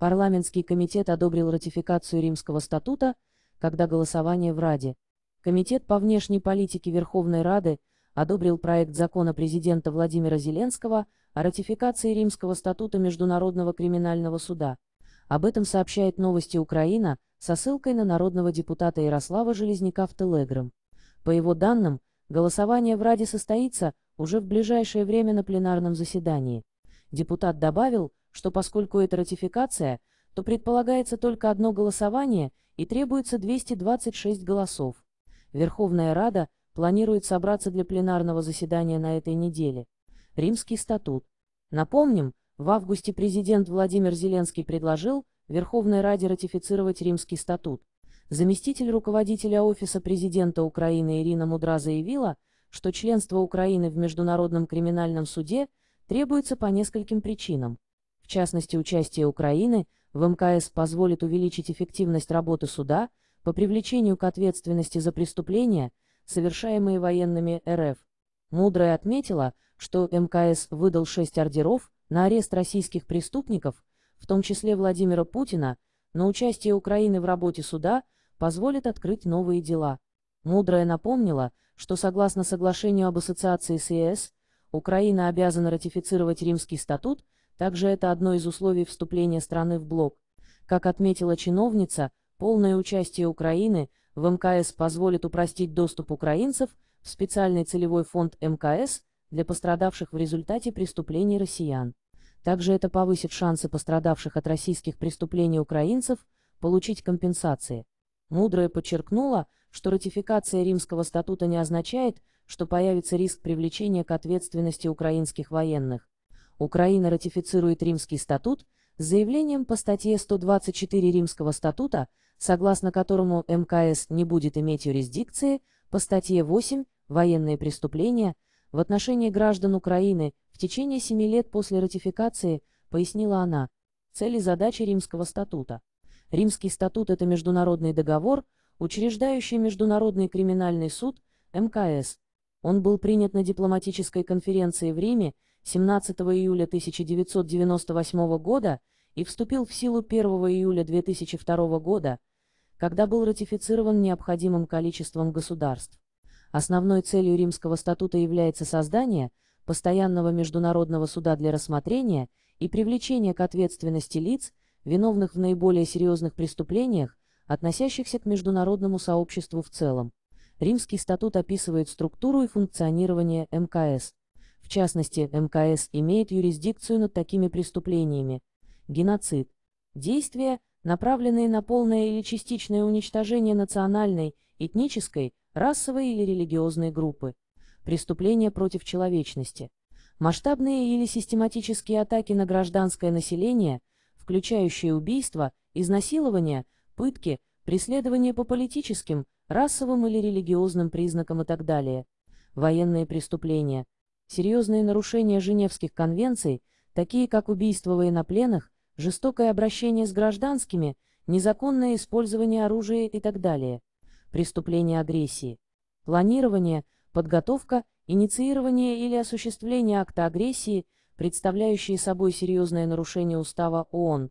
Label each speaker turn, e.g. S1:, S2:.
S1: Парламентский комитет одобрил ратификацию Римского статута, когда голосование в Раде. Комитет по внешней политике Верховной Рады одобрил проект закона президента Владимира Зеленского о ратификации Римского статута Международного криминального суда. Об этом сообщает новости Украина со ссылкой на народного депутата Ярослава Железняка в Телеграм. По его данным, голосование в Раде состоится уже в ближайшее время на пленарном заседании. Депутат добавил, что поскольку это ратификация, то предполагается только одно голосование и требуется 226 голосов. Верховная Рада планирует собраться для пленарного заседания на этой неделе. Римский статут. Напомним, в августе президент Владимир Зеленский предложил Верховной Раде ратифицировать Римский статут. Заместитель руководителя Офиса президента Украины Ирина Мудра заявила, что членство Украины в Международном криминальном суде требуется по нескольким причинам в частности участие Украины, в МКС позволит увеличить эффективность работы суда по привлечению к ответственности за преступления, совершаемые военными РФ. Мудрая отметила, что МКС выдал шесть ордеров на арест российских преступников, в том числе Владимира Путина, но участие Украины в работе суда позволит открыть новые дела. Мудрая напомнила, что согласно соглашению об ассоциации с ЕС, Украина обязана ратифицировать Римский статут – также это одно из условий вступления страны в блок. Как отметила чиновница, полное участие Украины в МКС позволит упростить доступ украинцев в специальный целевой фонд МКС для пострадавших в результате преступлений россиян. Также это повысит шансы пострадавших от российских преступлений украинцев получить компенсации. Мудрая подчеркнула, что ратификация Римского статута не означает, что появится риск привлечения к ответственности украинских военных. Украина ратифицирует Римский статут с заявлением по статье 124 Римского статута, согласно которому МКС не будет иметь юрисдикции по статье 8 «Военные преступления» в отношении граждан Украины в течение семи лет после ратификации, пояснила она, цели задачи Римского статута. Римский статут – это международный договор, учреждающий Международный криминальный суд МКС. Он был принят на дипломатической конференции в Риме 17 июля 1998 года и вступил в силу 1 июля 2002 года, когда был ратифицирован необходимым количеством государств. Основной целью Римского статута является создание постоянного международного суда для рассмотрения и привлечения к ответственности лиц, виновных в наиболее серьезных преступлениях, относящихся к международному сообществу в целом. Римский статут описывает структуру и функционирование МКС частности, МКС имеет юрисдикцию над такими преступлениями. Геноцид. Действия, направленные на полное или частичное уничтожение национальной, этнической, расовой или религиозной группы. Преступления против человечности. Масштабные или систематические атаки на гражданское население, включающие убийства, изнасилования, пытки, преследование по политическим, расовым или религиозным признакам и так далее. Военные преступления – Серьезные нарушения Женевских конвенций, такие как убийство военнопленных, жестокое обращение с гражданскими, незаконное использование оружия и так далее, преступления агрессии, планирование, подготовка, инициирование или осуществление акта агрессии, представляющие собой серьезное нарушение Устава ООН,